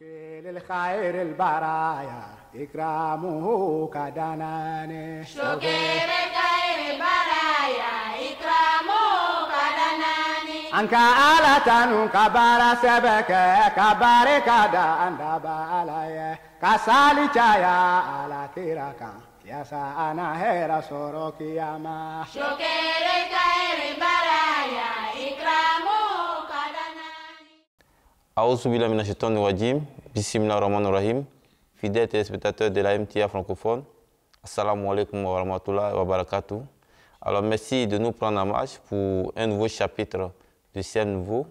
شكيل الخير البرايا إكرامه كدنان شكيل الخير البرايا إكرامه كدنان أنك آلة كبار سبك كبار كدا أندب بالايا كسالي جايا على تيركا يا سانا هيرا يا ما شكيل الخير البرايا Aouzoubila Minasheton Wajim, Bismillah Rahman Rahim, fidèles téléspectateurs de la MTA francophone, Assalamu alaikum wa rahmatullahi wa barakatuh. Alors merci de nous prendre en marche pour un nouveau chapitre de Ciel Nouveau.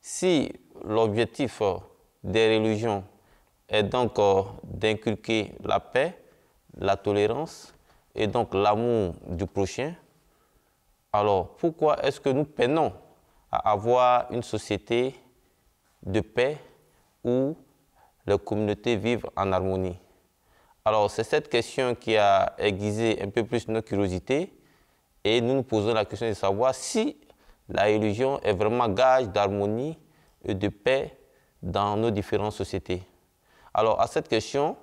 Si l'objectif des religions est donc euh, d'inculquer la paix, la tolérance et donc l'amour du prochain, alors pourquoi est-ce que nous peinons à avoir une société de paix où les communautés vivent en harmonie. Alors, c'est cette question qui a aiguisé un peu plus nos curiosités et nous nous posons la question de savoir si la religion est vraiment gage d'harmonie et de paix dans nos différentes sociétés. Alors, à cette question,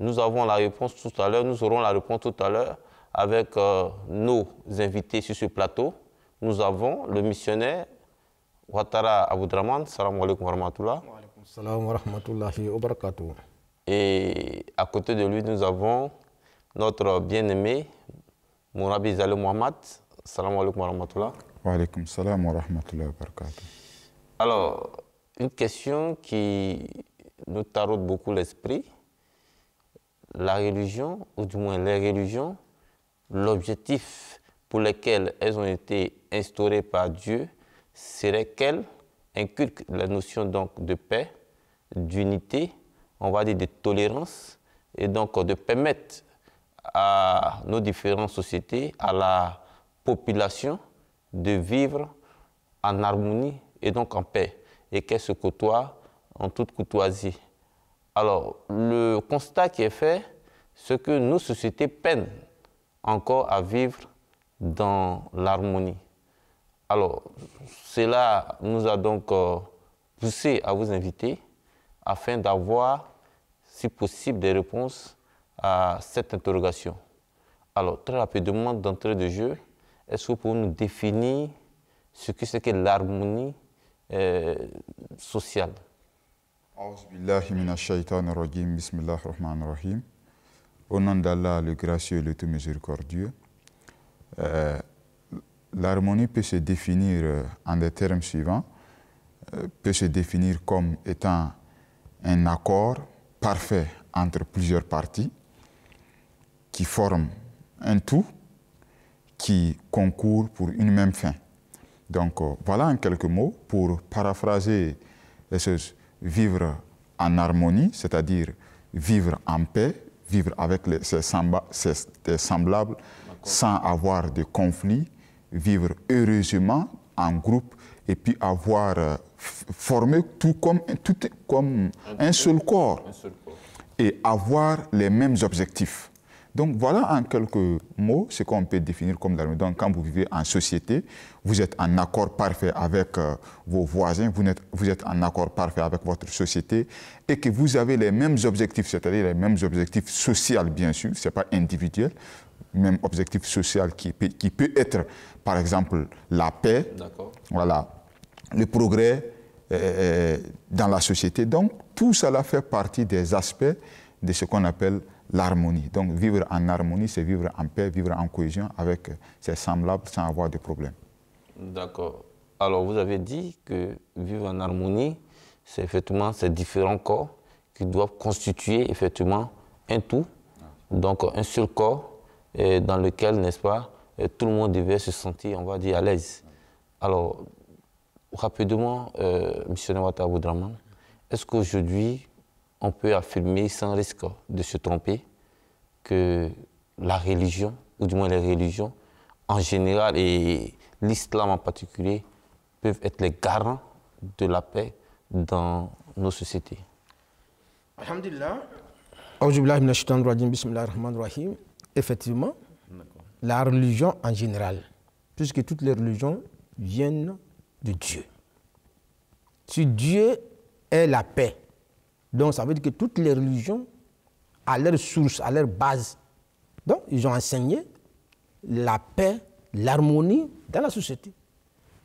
nous avons la réponse tout à l'heure, nous aurons la réponse tout à l'heure avec euh, nos invités sur ce plateau. Nous avons le missionnaire Ouattara Aboudraman, salam alaikum wa rahmatullah. Salam wa rahmatullahi wa barakatuh. Et à côté de lui, nous avons notre bien-aimé Mourabi Zalou Mohamed, salam alaikum wa rahmatullah. Wa alaikum salam wa rahmatullah wa barakatuh. Alors, une question qui nous taraude beaucoup l'esprit la religion, ou du moins les religions, l'objectif pour lequel elles ont été instaurées par Dieu serait qu'elle inculque la notion donc de paix, d'unité, on va dire de tolérance, et donc de permettre à nos différentes sociétés, à la population, de vivre en harmonie et donc en paix, et qu'elle se côtoie en toute courtoisie. Alors, le constat qui est fait, c'est que nos sociétés peinent encore à vivre dans l'harmonie. Alors, cela nous a donc euh, poussé à vous inviter afin d'avoir, si possible, des réponses à cette interrogation. Alors, très rapidement, d'entrée de jeu, est-ce que vous pouvez nous définir ce que c'est que l'harmonie euh, sociale Au nom d'Allah, le gracieux le tout miséricordieux, euh, l'harmonie peut se définir euh, en des termes suivants, euh, peut se définir comme étant un accord parfait entre plusieurs parties qui forment un tout qui concourt pour une même fin. Donc euh, voilà en quelques mots pour paraphraser les vivre en harmonie, c'est-à-dire vivre en paix, vivre avec ses, semblables sans avoir de conflits, vivre heureusement en groupe et puis avoir euh, formé tout comme, tout comme un, seul corps, et avoir les mêmes objectifs. Donc voilà en quelques mots ce qu'on peut définir comme l'armée. Donc quand vous vivez en société, vous êtes en accord parfait avec euh, vos voisins, vous êtes, vous êtes en accord parfait avec votre société et que vous avez les mêmes objectifs, c'est-à-dire les mêmes objectifs sociaux bien sûr, ce n'est pas individuel, même objectif social qui peut, qui peut être, par exemple, la paix, voilà, le progrès euh, dans la société. Donc, tout cela fait partie des aspects de ce qu'on appelle l'harmonie. Donc, vivre en harmonie, c'est vivre en paix, vivre en cohésion avec ses semblables sans avoir de problème. D'accord. Alors, vous avez dit que vivre en harmonie, c'est effectivement ces différents corps qui doivent constituer effectivement un tout, donc un seul corps dans lequel, n'est-ce pas, euh, tout le monde devait se sentir, on va dire, à l'aise. Alors, rapidement, euh, Nawata Boudraman, est-ce qu'aujourd'hui, on peut affirmer sans risque de se tromper que la religion, ou du moins les religions en général et l'islam en particulier, peuvent être les garants de la paix dans nos sociétés Alhamdulillah effectivement, la religion en général, puisque toutes les religions viennent de Dieu. Si Dieu est la paix, donc ça veut dire que toutes les religions, à leur source, à leur base, donc ils ont enseigné la paix, l'harmonie dans la société.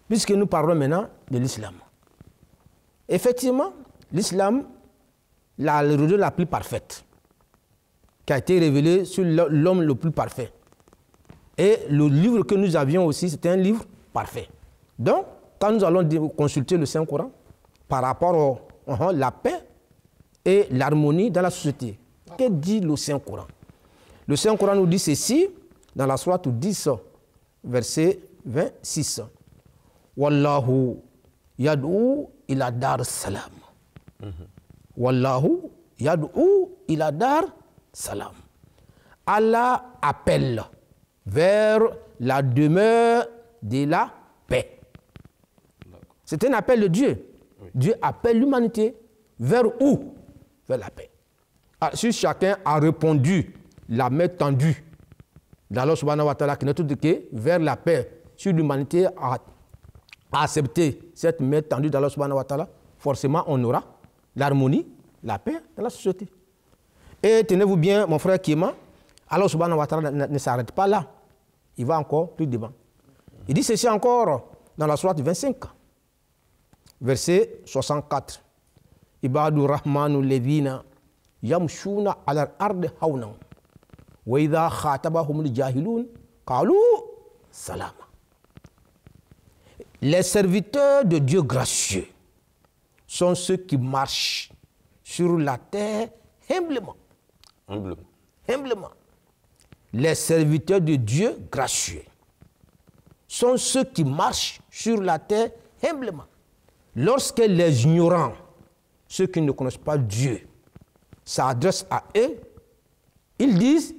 Puisque nous parlons maintenant de l'islam. Effectivement, l'islam, la religion la plus parfaite qui a été révélé sur l'homme le plus parfait. Et le livre que nous avions aussi, c'était un livre parfait. Donc, quand nous allons consulter le Saint-Coran, par rapport à la paix et l'harmonie dans la société, que dit le Saint-Coran Le Saint-Coran nous dit ceci dans la sourate 10, verset 26. Wallahu yad'u ila dar salam. Mhm. Wallahu yad'u ila dar salam. Allah appelle vers la demeure de la paix. C'est un appel de Dieu. Dieu appelle l'humanité vers où Vers la paix. Ah, si chacun a répondu la main tendue d'Allah subhanahu wa ta'ala qui de que vers la paix, si l'humanité a accepté cette main tendue d'Allah subhanahu wa ta'ala, forcément on aura l'harmonie, la paix dans la société. Et tenez-vous bien, mon frère Kima, Alors, subhanahu wa ta'ala ne, s'arrête pas là. Il va encore plus devant. Il dit ceci encore dans la soirée 25, verset 64. Les serviteurs de Dieu gracieux sont ceux qui marchent sur la terre humblement. Humblement. Humblement. Les serviteurs de Dieu gracieux sont ceux qui marchent sur la terre humblement. Lorsque les ignorants, ceux qui ne connaissent pas Dieu, s'adressent à eux, ils disent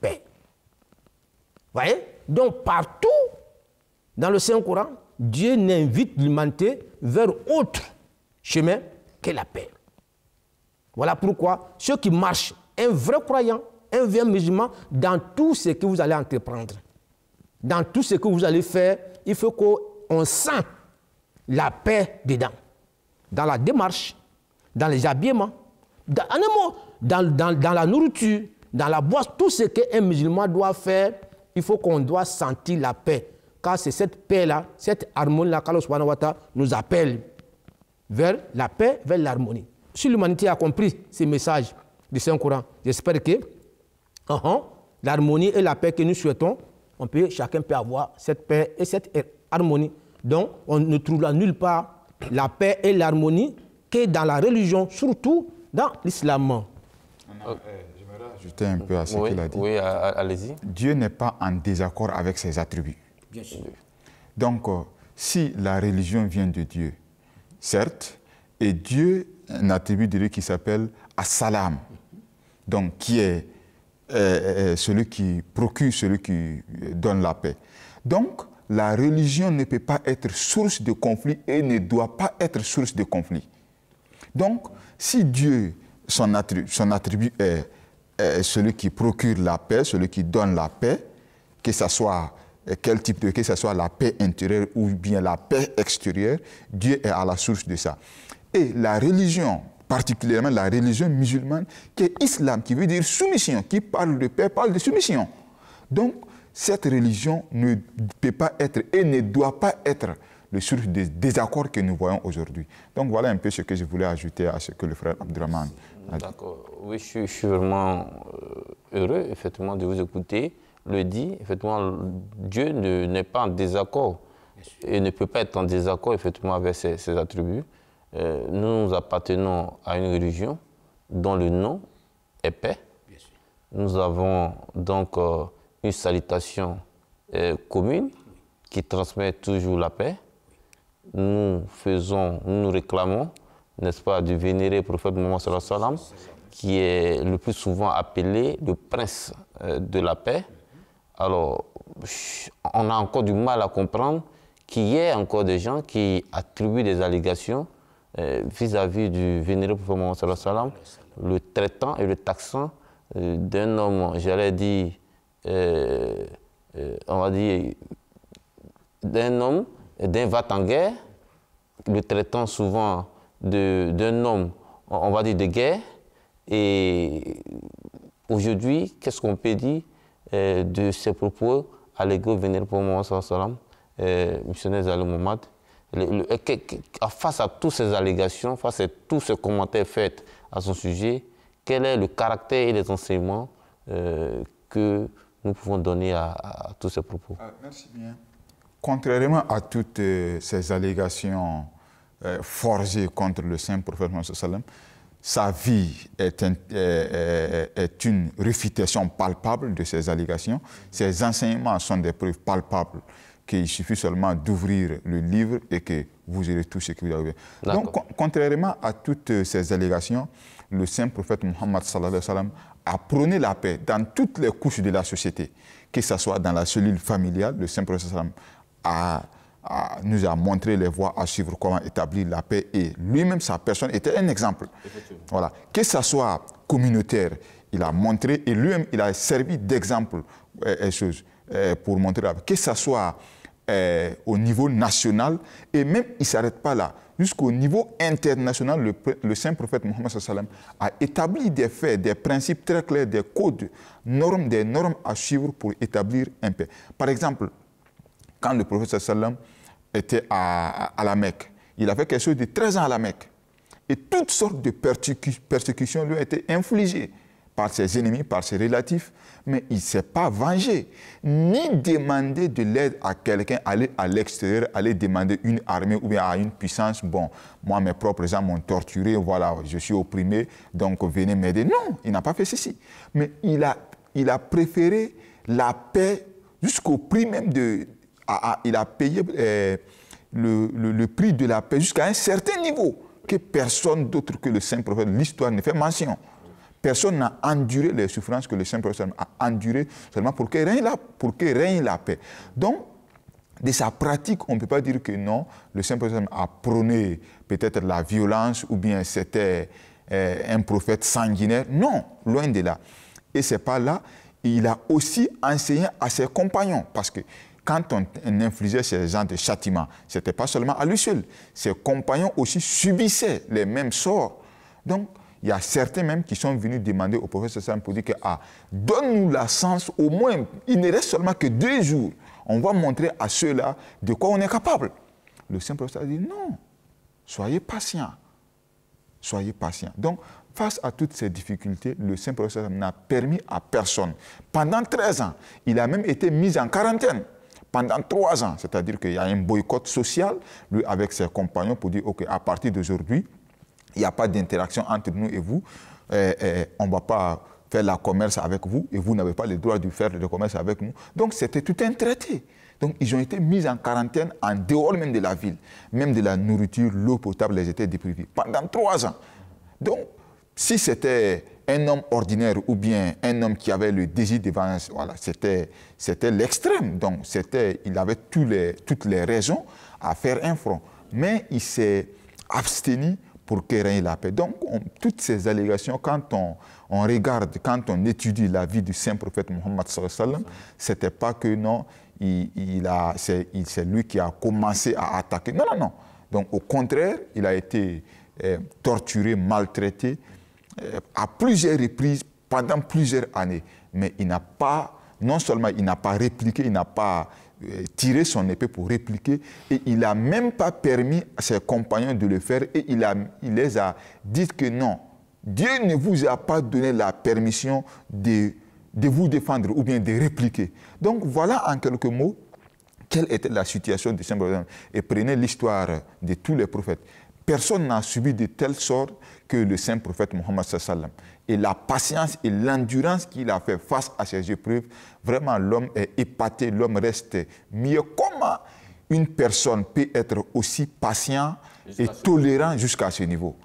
paix. Ben, voyez Donc partout dans le Saint-Coran, Dieu n'invite l'humanité vers autre chemin que la paix. Voilà pourquoi ceux qui marchent un vrai croyant, un vrai musulman, dans tout ce que vous allez entreprendre, dans tout ce que vous allez faire, il faut qu'on sent la paix dedans, dans la démarche, dans les habillements, dans, en un mot, dans, la nourriture, dans la boisson, tout ce qu'un musulman doit faire, il faut qu'on doit sentir la paix. Car c'est cette paix-là, cette harmonie-là qu'Allah nous appelle vers la paix, vers l'harmonie. Si l'humanité a compris ces messages, J'espère que uh-huh, l'harmonie et la paix que nous souhaitons, on peut, chacun peut avoir cette paix et cette harmonie. Donc, on ne trouvera nulle part la paix et l'harmonie que dans la religion, surtout dans l'islam. Oh. Euh, j'aimerais ajouter un peu à ce qu'il a dit. Oui, allez-y. Dieu n'est pas en désaccord avec ses attributs. Bien sûr. Donc, euh, si la religion vient de Dieu, certes, et Dieu, un attribut de Dieu qui s'appelle Assalam, donc qui est euh, euh, celui qui procure, celui qui euh, donne la paix. Donc, la religion ne peut pas être source de conflit et ne doit pas être source de conflit. Donc, si Dieu, son attribut, son attribut est, celui qui procure la paix, celui qui donne la paix, que soit quel type de, que ce soit la paix intérieure ou bien la paix extérieure, Dieu est à la source de ça. Et la religion particulièrement la religion musulmane, qui est islam, qui veut dire soumission, qui parle de paix, parle de soumission. Donc, cette religion ne peut pas être et ne doit pas être le source des désaccords que nous voyons aujourd'hui. Donc voilà un peu ce que je voulais ajouter à ce que le frère Abdurrahman D'accord. Oui, je suis, vraiment euh, heureux, effectivement, de vous écouter. Le dit, effectivement, Dieu n'est pas en désaccord et ne peut pas être en désaccord, effectivement, avec ses attributs. Euh, nous, appartenons à une religion dont le nom est paix. Nous avons donc euh, une salutation euh, commune qui transmet toujours la paix. Nous faisons, nous réclamons, n'est-ce pas, du vénéré prophète Mohammed sallam, qui est le plus souvent appelé le prince de la paix. Alors, on a encore du mal à comprendre qu'il y ait encore des gens qui attribuent des allégations euh, vis-à-vis du vénérable prophète le traitant et le taxant euh, d'un homme, j'allais dire, euh, on va dire, d'un homme, d'un vat en guerre, le traitant souvent d'un homme, on va dire, de guerre, et aujourd'hui, qu'est-ce qu'on peut dire de ces propos à l'égard vénérable prophète Mohammed missionnaire Zalou Mohammed face à toutes ces allégations, face à tous ces commentaires faits à son sujet, quel est le caractère et les enseignements euh, que nous pouvons donner à, tous ces propos ah, Merci bien. Contrairement à toutes euh, ces allégations euh, forgées contre le saint prophète Mohammed sa vie est, une réfutation palpable de ces allégations. Ses enseignements sont des preuves palpables qu'il suffit seulement d'ouvrir le livre et que vous aurez tout ce que vous Donc, contrairement à toutes euh, ces allégations, le saint prophète Mohammed a prôné la paix dans toutes les couches de la société, que ce soit dans la cellule familiale, le saint prophète a, nous a montré les voies à suivre, comment établir la paix, et lui-même, sa personne, était un exemple. Voilà. Que ce soit communautaire, il a montré, et lui-même, il a servi d'exemple euh, euh, pour montrer Que ce soit eh, au niveau national. Et même, il ne s'arrête pas là. Jusqu'au niveau international, le, saint prophète Mohammed sallam a établi des faits, des principes très clairs, des codes, normes, des normes à suivre pour établir un paix. Par exemple, quand le prophète sallam était à, la Mecque, il avait quelque chose de 13 ans à la Mecque. Et toutes sortes de persécutions lui ont été infligées par ses ennemis, par ses relatifs, mais il ne s'est pas vengé, ni demandé de l'aide à quelqu'un, aller à l'extérieur, aller demander une armée ou bien à une puissance, bon, moi mes propres gens m'ont torturé, voilà, je suis opprimé, donc venez m'aider. Non, il n'a pas fait ceci. Mais il a, il a préféré la paix jusqu'au prix même de... il a payé eh, le, le prix de la paix jusqu'à un certain niveau que personne d'autre que le Saint-Prophète, l'histoire ne fait mention. Personne n'a enduré les souffrances que le Saint-Prophète a endurées seulement pour que, règne la, pour que règne la paix. Donc, de sa pratique, on ne peut pas dire que non, le Saint-Prophète a prôné peut-être la violence ou bien c'était euh, un prophète sanguinaire. Non, loin de là. Et c'est pas là. Il a aussi enseigné à ses compagnons parce que quand on, infligeait ces gens de châtiment, ce n'était pas seulement à lui seul. Ses compagnons aussi subissaient les mêmes sorts. Donc, il y a certains même qui sont venus demander au professeur Sam pour dire que, ah, donne-nous la chance, au moins, il ne reste seulement que deux jours. On va montrer à ceux-là de quoi on est capable. Le saint professeur a dit, non, soyez patient. Soyez patient. Donc, face à toutes ces difficultés, le saint professeur n'a permis à personne. Pendant 13 ans, il a même été mis en quarantaine pendant trois ans. C'est-à-dire qu'il y a un boycott social, lui, avec ses compagnons, pour dire, OK, à partir d'aujourd'hui, il n'y a pas d'interaction entre nous et vous. Eh, eh, on ne va pas faire la commerce avec vous et vous n'avez pas le droit de faire le commerce avec nous. Donc c'était tout un traité. Donc ils ont été mis en quarantaine en dehors même de la ville. Même de la nourriture, l'eau potable les étaient déprivés pendant trois ans. Donc si c'était un homme ordinaire ou bien un homme qui avait le désir de voilà, c'était, c'était l'extrême. Donc c'était, il avait tous les, toutes les raisons à faire un front. Mais il s'est abstenu pour que règne la paix. Donc, toutes ces allégations, quand on, on, regarde, quand on étudie la vie du saint prophète Mohammed, c'était pas que non, il, il c'est, lui qui a commencé à attaquer. Non, non, non. Donc, au contraire, il a été euh, torturé, maltraité euh, à plusieurs reprises pendant plusieurs années. Mais il n'a pas, non seulement il n'a pas répliqué, il n'a pas euh, tiré son épée pour répliquer et il n'a même pas permis à ses compagnons de le faire et il, les a dit que non, Dieu ne vous a pas donné la permission de, vous défendre ou bien de répliquer. Donc voilà en quelques mots quelle était la situation de Saint prophète Et prenez l'histoire de tous les prophètes. Personne n'a subi de telle sorte que le saint prophète Mohammed sallam et la patience et l'endurance qu'il a fait face à ces épreuves, vraiment l'homme est épaté, l'homme reste mieux. Comment une personne peut être aussi patient et tolérant jusqu'à ce niveau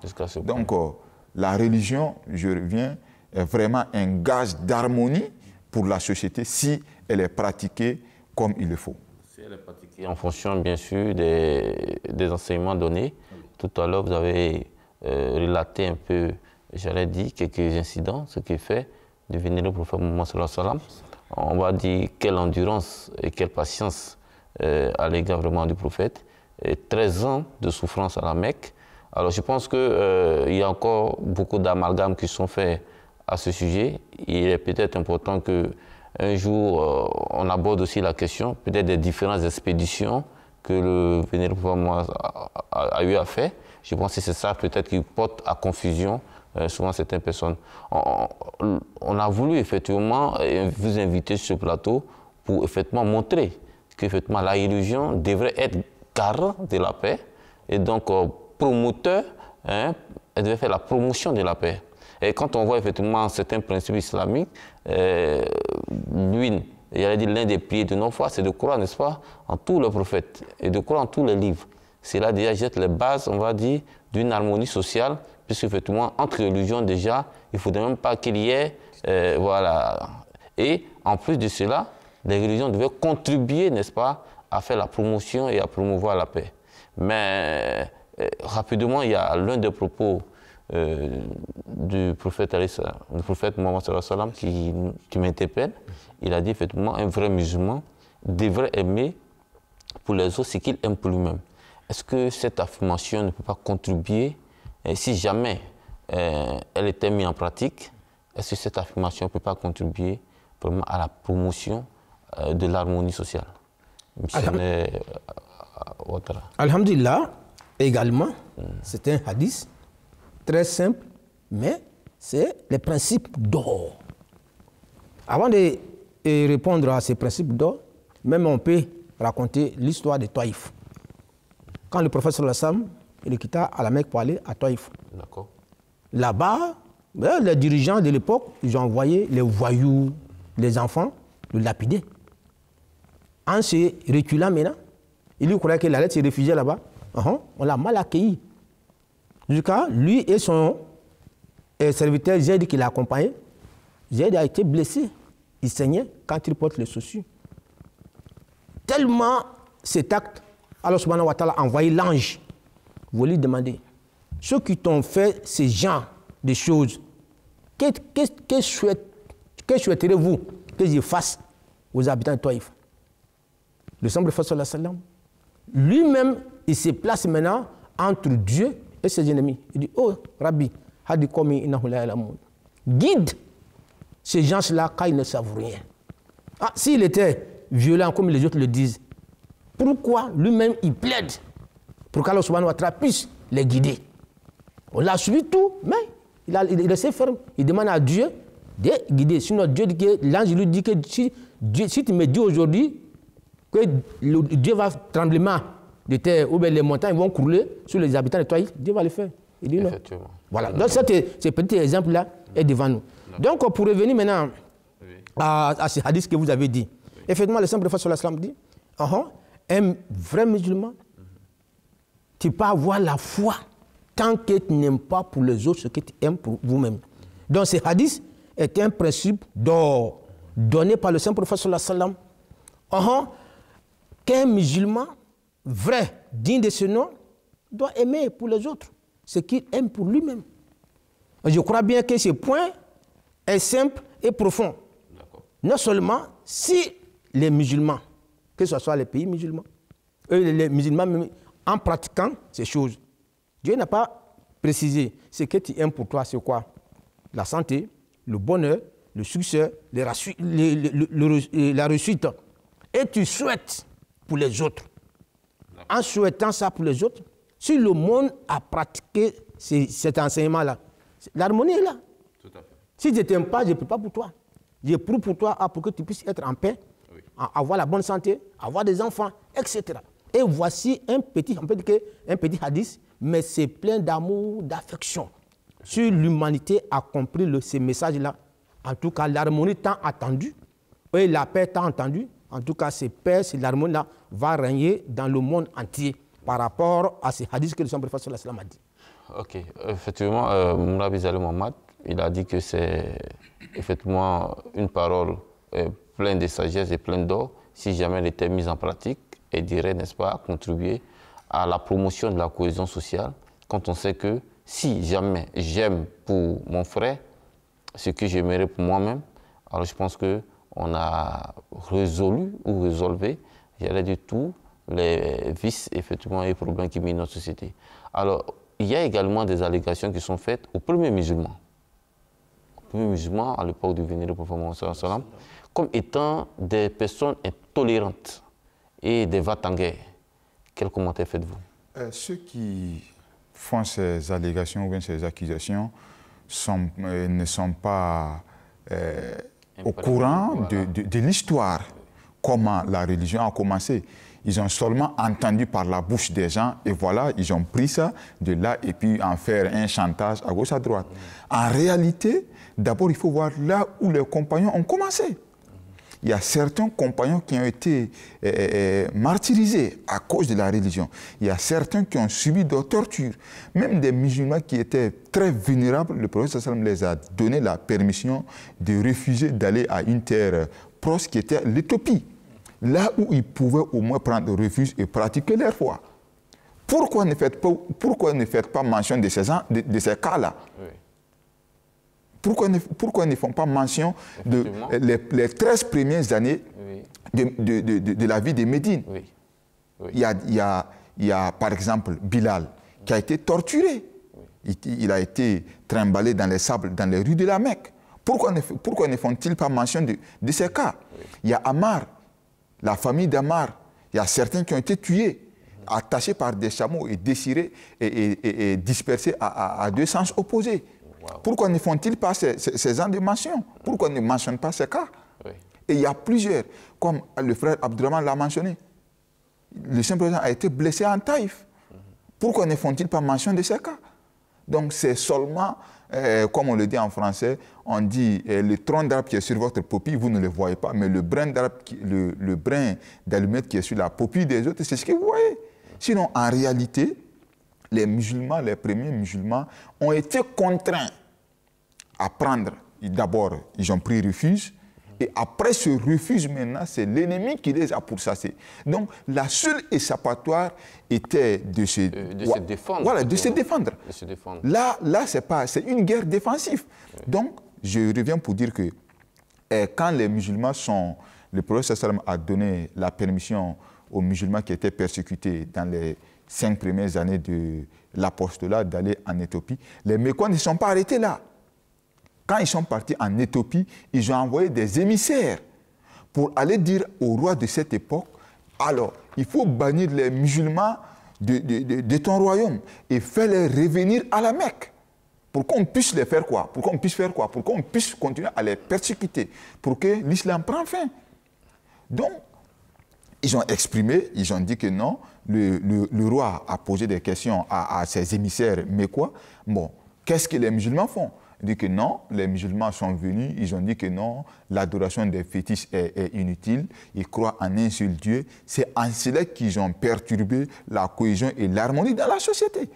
Donc euh, la religion, je reviens, est vraiment un gage d'harmonie pour la société si elle est pratiquée comme il le faut. Si elle est pratiquée en fonction, bien sûr, des, enseignements donnés. Tout à l'heure, vous avez euh, relaté un peu j'allais dire quelques incidents, ce qui fait de le prophète Mohammed on va dire quelle endurance et quelle patience euh, à l'égard vraiment du prophète. Et 13 ans de souffrance à la Mecque. Alors je pense qu'il euh, y a encore beaucoup d'amalgames qui sont faits à ce sujet. Il est peut-être important que un jour euh, on aborde aussi la question peut-être des différentes expéditions que le vénérable a, a, a, eu à faire. Je pense que c'est ça peut-être qui porte à confusion euh, souvent certaines personnes. On, a voulu effectivement euh, vous inviter sur ce plateau pour effectivement montrer que effectivement, la illusion devrait être garant de la paix et donc euh, promoteur, hein, elle devait faire la promotion de la paix. Et quand on voit effectivement certains principes islamiques, euh, dit l'un des piliers de nos foi, c'est de croire, n'est-ce pas, en tous les prophètes et de croire en tous les livres. Cela déjà jette les bases, on va dire, d'une harmonie sociale puisque effectivement, entre religions déjà, il ne faudrait même pas qu'il y ait. Euh, voilà. Et en plus de cela, les religions devaient contribuer, n'est-ce pas, à faire la promotion et à promouvoir la paix. Mais euh, rapidement, il y a l'un des propos euh, du prophète, le prophète Mohammed qui, qui m'interpelle. Il a dit effectivement, un vrai musulman devrait aimer pour les autres ce qu'il aime pour lui-même. Est-ce que cette affirmation ne peut pas contribuer et si jamais euh, elle était mise en pratique, est-ce que cette affirmation ne peut pas contribuer vraiment à la promotion euh, de l'harmonie sociale euh, Alhamdulillah, également, c'est un hadith très simple, mais c'est les principes d'or. Avant de répondre à ces principes d'or, même on peut raconter l'histoire de Taïf. Quand le professeur Lassam... Il quitta à la Mecque pour aller à D'accord. Là-bas, ben, les dirigeants de l'époque, ils ont envoyé les voyous, les enfants, le lapider. En se reculant maintenant, il lui croyait qu'il allait se réfugier là-bas. Uh-huh. on l'a mal accueilli. Jusqu'à lui et son serviteur Zed qui l'a accompagné Zed a été blessé. Il saignait quand il porte le souci. Tellement cet acte, Alors subhanahu wa a envoyé l'ange vous lui demandez, ceux qui t'ont fait ces gens des choses, que, que, souhaiterez-vous que je fasse aux habitants de Taïf Le semble lui-même, il se place maintenant entre Dieu et ses ennemis. Il dit, oh Rabbi, guide ces gens-là car ils ne savent rien. Ah, s'il était violent comme les autres le disent, pourquoi lui-même il plaide pour qu'Allah subhanahu wa ta'ala puisse les guider. On l'a suivi tout, mais il, a, il, ferme. Il demande à Dieu de guider. Sinon, Dieu dit que l'ange lui dit que si, tu me dis aujourd'hui que Dieu va tremblement de terre ou bien les montagnes vont couler sur les habitants de toi, Dieu va le faire. Il dit non. Voilà. Donc, ce petit exemple-là est devant nous. Donc, pour revenir maintenant à, ce hadith que vous avez dit, effectivement, le simple l'islam dit uh ah dit ah, un vrai musulman tu peux avoir la foi tant que tu n'aimes pas pour les autres ce que tu aimes pour vous-même. Donc ce hadith est un principe d'or donné par le saint prophète sallallahu salam -huh. Qu'un musulman vrai, digne de ce nom, doit aimer pour les autres ce qu'il aime pour lui-même. Je crois bien que ce point est simple et profond. Non seulement si les musulmans, que ce soit les pays musulmans, eux, les musulmans en pratiquant ces choses. Dieu n'a pas précisé ce que tu aimes pour toi, c'est quoi La santé, le bonheur, le succès, la réussite. Et tu souhaites pour les autres. En souhaitant ça pour les autres, si le monde a pratiqué cet enseignement-là, l'harmonie est là. Si je ne t'aime pas, je ne prie pas pour toi. Je prie pour toi ah, pour que tu puisses être en paix, avoir la bonne santé, avoir des enfants, etc. Et voici un petit, un petit hadith, mais c'est plein d'amour, d'affection. Si l'humanité a compris ces messages-là, en tout cas l'harmonie tant attendue, et la paix tant attendue, en tout cas ces paix, cette harmonie-là va régner dans le monde entier par rapport à ces hadiths que le Saint-Prophète sallallahu a dit. Ok, effectivement, euh, Bizal Mohamed, il a dit que c'est effectivement une parole euh, pleine de sagesse et pleine d'or si jamais elle était mise en pratique et dirait, n'est-ce pas, contribuer à la promotion de la cohésion sociale quand on sait que si jamais j'aime pour mon frère ce que j'aimerais pour moi-même, alors je pense qu'on a résolu ou résolvé, j'allais dire, tous les vices effectivement, et problèmes qui minent notre société. Alors, il y a également des allégations qui sont faites aux premiers musulmans, aux premiers musulmans à l'époque du vénéré prophète comme étant des personnes intolérantes et des va Quel commentaire faites-vous euh, Ceux qui font ces allégations ou bien ces accusations sont, euh, ne sont pas euh, au courant de, de l'histoire, comment la religion a commencé. Ils ont seulement entendu par la bouche des gens et voilà, ils ont pris ça de là et puis en faire un chantage à gauche, à droite. En réalité, d'abord, il faut voir là où les compagnons ont commencé il y a certains compagnons qui ont été euh, euh, martyrisés à cause de la religion. Il y a certains qui ont subi de tortures. Même des musulmans qui étaient très vulnérables, le prophète les a donné la permission de refuser d'aller à une terre proche qui était l'Éthiopie, là où ils pouvaient au moins prendre refuge et pratiquer leur foi. Pourquoi ne faites pas, pas mention de ces, cas-là pourquoi, ne, pourquoi ne font pas mention de euh, les, 13 premières années de, la vie de Médine Il, y a, il, a, par exemple, Bilal, qui a été torturé. Il, a été trimballé dans les sables, dans les rues de la Mecque. Pourquoi ne, pourquoi ne font-ils pas mention de, ces cas Il y a Amar, la famille d'Amar. Il y a certains qui ont été tués attachés par des chameaux et déchirés et, dispersés à deux sens opposés. Pourquoi ne font-ils pas ces, ces, de mention Pourquoi ne mentionnent pas ces cas Et il y a plusieurs, comme le frère Abdurrahman l'a mentionné. Le Saint-Président a été blessé en Taïf. Pourquoi ne font-ils pas mention de ces cas Donc c'est seulement, euh, comme on le dit en français, on dit euh, le tronc d'arbre qui est sur votre popie, vous ne le voyez pas, mais le brin d'arbre, le, le, brin qui est sur la popie des autres, c'est ce que vous voyez. Sinon, en réalité, les musulmans, les premiers musulmans, ont été contraints à prendre. D'abord, ils ont pris refuge. Et après ce refuge, maintenant, c'est l'ennemi qui les a poursuivis. Donc, la seule échappatoire était de se, défendre. Voilà, de se défendre. de se défendre. Là, là c'est pas, c'est une guerre défensive. Donc, je reviens pour dire que eh, quand les musulmans sont, le prophète a donné la permission aux musulmans qui étaient persécutés dans les cinq premières années de l'apostolat, d'aller en Éthiopie, les Mécois ne sont pas arrêtés là. Quand ils sont partis en Éthiopie, ils ont envoyé des émissaires pour aller dire au roi de cette époque, alors, il faut bannir les musulmans de, ton royaume et faire-les revenir à la Mecque pour qu'on puisse les faire quoi Pour qu'on puisse faire quoi Pour qu'on puisse continuer à les persécuter, pour que l'islam prenne fin. Donc, ils ont exprimé, ils ont dit que non, le, roi a posé des questions à, ses émissaires, mais quoi Bon, qu'est-ce que les musulmans font Ils dit que non, les musulmans sont venus, ils ont dit que non, l'adoration des fétiches est, inutile, ils croient en un seul Dieu. C'est en cela qu'ils ont perturbé la cohésion et l'harmonie dans la société.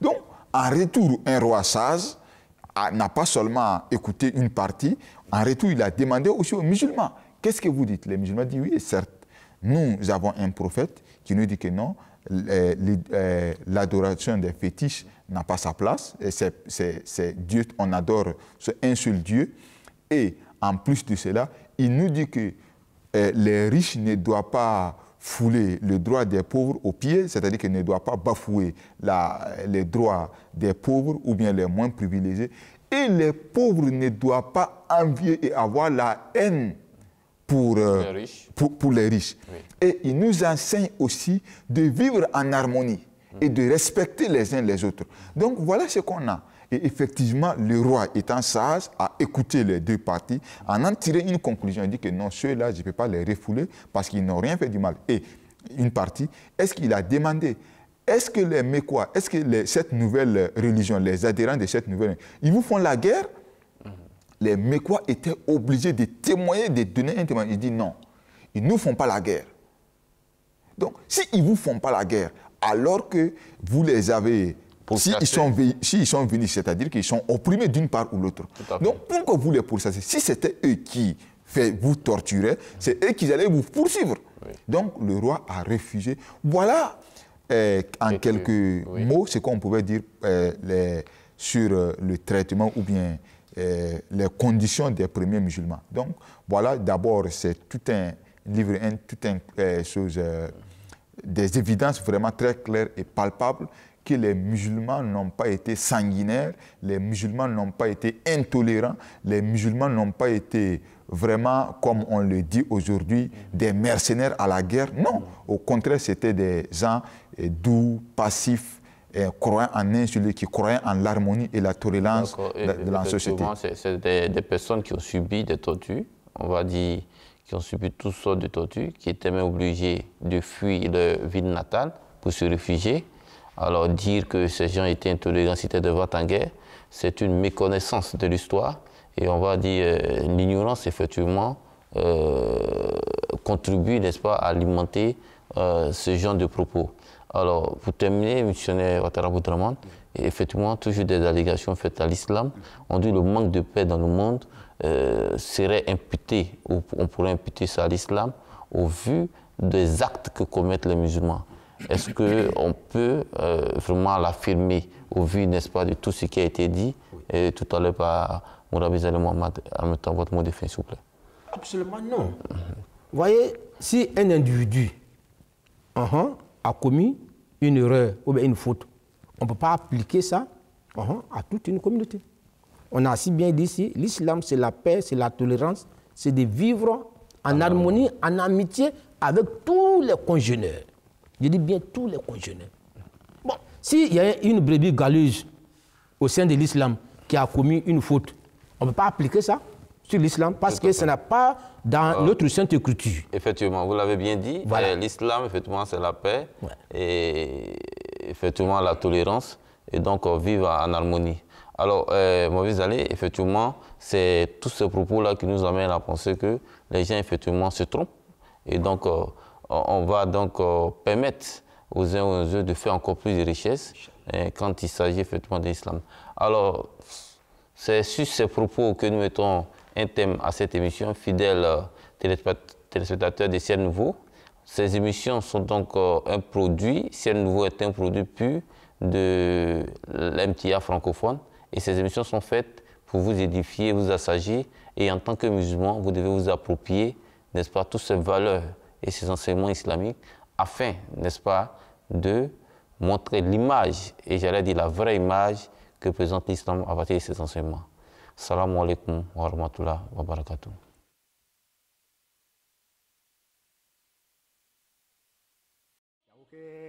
Donc, en retour, un roi sage n'a pas seulement écouté une partie, en retour, il a demandé aussi aux musulmans, qu'est-ce que vous dites Les musulmans disent oui, certes nous avons un prophète qui nous dit que non, euh, l'adoration des fétiches n'a pas sa place. C'est Dieu, on adore un seul Dieu. Et en plus de cela, il nous dit que euh, les riches ne doivent pas fouler le droit des pauvres au pied, c'est-à-dire qu'ils ne doivent pas bafouer les droits des pauvres ou bien les moins privilégiés. Et les pauvres ne doivent pas envier et avoir la haine euh, pour, les riches. Pour, les riches. Et il nous enseigne aussi de vivre en harmonie hmm. et de respecter les uns les autres. Donc voilà ce qu'on a. Et effectivement, le roi, étant sage, a écouté les deux parties, en en tirant une conclusion. Il dit que non, ceux-là, je ne peux pas les refouler parce qu'ils n'ont rien fait du mal. Et une partie, est-ce qu'il a demandé est-ce que les Mécois, est-ce que cette nouvelle religion, les adhérents de cette nouvelle, ils vous font la guerre les Mécois étaient obligés de témoigner, de donner un témoignage. Il dit non, ils ne font pas la guerre. Donc, s'ils ne vous font pas la guerre, alors que vous les avez si ils, sont, ils, sont, venus, c'est-à-dire qu'ils sont opprimés d'une part ou l'autre. Donc pourquoi vous les pourchassez Si c'était eux qui vous torturaient, c'est eux qui allaient vous poursuivre. Donc le roi a refusé. Voilà eh, en quelques mots ce qu'on pouvait dire eh, sur euh, le traitement ou bien euh, les conditions des premiers musulmans. Donc, voilà, d'abord, c'est tout un livre, tout un, euh, chose, euh, des évidences vraiment très claires et palpables que les musulmans n'ont pas été sanguinaires, les musulmans n'ont pas été intolérants, les musulmans n'ont pas été vraiment, comme on le dit aujourd'hui, des mercenaires à la guerre. Non, au contraire, c'était des gens doux, passifs, croyant en un qui croyait en l'harmonie et la tolérance de, la société. C'est des, personnes qui ont subi des tortues, on va dire, qui ont subi toutes sortes de tortues, qui étaient même obligées de fuir leur ville natale pour se réfugier. Alors dire que ces gens étaient intolérants, c'était de votre en guerre, c'est une méconnaissance de l'histoire et on va dire euh, l'ignorance effectivement euh, contribue, n'est-ce pas, à alimenter euh, ce genre de propos. Alors, pour terminer, missionnaire Ouattara Boudraman, effectivement, toujours des allégations faites à l'islam. On dit que le manque de paix dans le monde euh, serait imputé, ou on pourrait imputer ça à l'islam, au vu des actes que commettent les musulmans. Est-ce qu'on peut euh, vraiment l'affirmer au vu, n'est-ce pas, de tout ce qui a été dit tout à l'heure par bah, Mourabi Zalem Mohamed En mettant votre mot de fin, s'il vous plaît. Absolument non. Vous voyez, si un individu uh-huh, a commis une erreur ou bien une faute, on ne peut pas appliquer ça uh-huh, à toute une communauté. On a si bien dit ici, l'islam c'est la paix, c'est la tolérance, c'est de vivre en ah, harmonie, en amitié avec tous les congénères. Je dis bien tous les congénères. Bon, s'il y a une brebis galeuse au sein de l'islam qui a commis une faute, on ne peut pas appliquer ça sur l'islam parce que ce n'est pas dans ah. notre sainte écriture. Effectivement, vous l'avez bien dit. L'islam, effectivement, c'est la paix et effectivement la tolérance et donc euh, vivre en harmonie. Alors, euh, Maurice effectivement, c'est tous ces propos-là qui nous amènent à penser que les gens, effectivement, se trompent. Et donc, euh, on va donc euh, permettre aux uns aux autres de faire encore plus de richesses quand il s'agit, effectivement, de l'islam. Alors, c'est sur ces propos que nous mettons un thème à cette émission, fidèle euh, téléspectateur de Ciel Nouveau. Ces émissions sont donc euh, un produit, Ciel Nouveau est un produit pu de l'MTA francophone et ces émissions sont faites pour vous édifier, vous assagir et en tant que musulman, vous devez vous approprier, n'est-ce pas, toutes ces valeurs et ces enseignements islamiques afin, n'est-ce pas, de montrer l'image et j'allais dire la vraie image que présente l'islam à partir de ses enseignements. Assalamualaikum warahmatullahi wabarakatuh.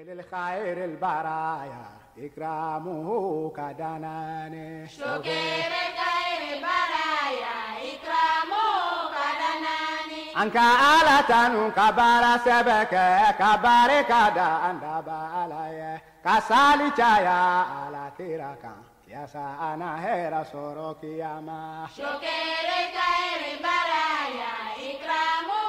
للخير البرايا إكرامه كدنان شكر الخير البرايا إكرامه كدنان أنك آلة كبار سبك كبار كدا أندبالي كسالي جايا على تيركان Ya Yo anahera caer en kaere y ikramu